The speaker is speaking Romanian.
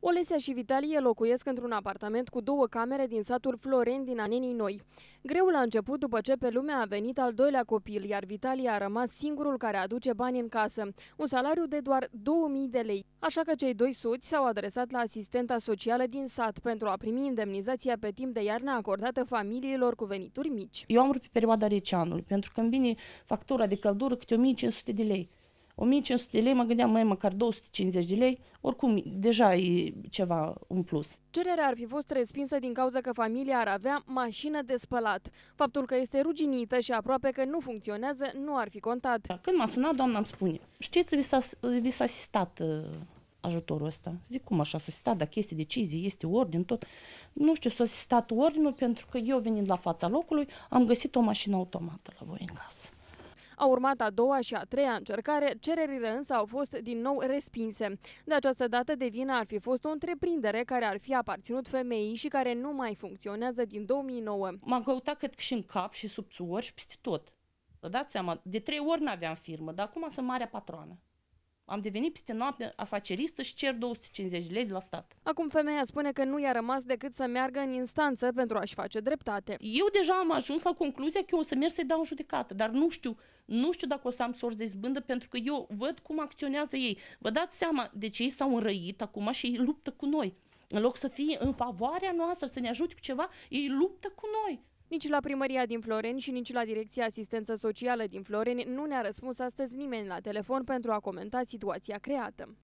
Olesia și Vitalie locuiesc într-un apartament cu două camere din satul Floren din Anenii Noi. Greul a început după ce pe lume a venit al doilea copil, iar Vitalie a rămas singurul care aduce bani în casă, un salariu de doar 2000 de lei. Așa că cei doi soți s-au adresat la asistenta socială din sat pentru a primi indemnizația pe timp de iarnă acordată familiilor cu venituri mici. Eu am urmărit perioada receanului, pentru că îmi vine factura de căldură câte 1500 de lei. 1500 de lei, mă gândeam, mai măcar 250 de lei, oricum deja e ceva un plus. Cererea ar fi fost respinsă din cauza că familia ar avea mașină de spălat. Faptul că este ruginită și aproape că nu funcționează nu ar fi contat. Când m-a sunat, doamna îmi spune, știți, vi s-a asistat uh, ajutorul ăsta. Zic, cum așa, să asistat, dacă este decizie, este ordin, tot. Nu știu, să asistat ordinul pentru că eu venind la fața locului, am găsit o mașină automată la voi în casă. A urmat a doua și a treia încercare, cererile însă au fost din nou respinse. De această dată de vină ar fi fost o întreprindere care ar fi aparținut femeii și care nu mai funcționează din 2009. M-am căutat cât și în cap și sub țuori și peste tot. Vă dați seama, de trei ori n-aveam firmă, dar acum sunt marea patroană. Am devenit peste noapte afaceristă și cer 250 de lei de la stat. Acum femeia spune că nu i-a rămas decât să meargă în instanță pentru a-și face dreptate. Eu deja am ajuns la concluzia că eu o să merg să-i dau în judecată, dar nu știu, nu știu dacă o să am sorți de zbândă pentru că eu văd cum acționează ei. Vă dați seama de ce ei s-au înrăit acum și ei luptă cu noi. În loc să fie în favoarea noastră, să ne ajute cu ceva, ei luptă cu noi. Nici la primăria din Floreni și nici la Direcția Asistență Socială din Floreni nu ne-a răspuns astăzi nimeni la telefon pentru a comenta situația creată.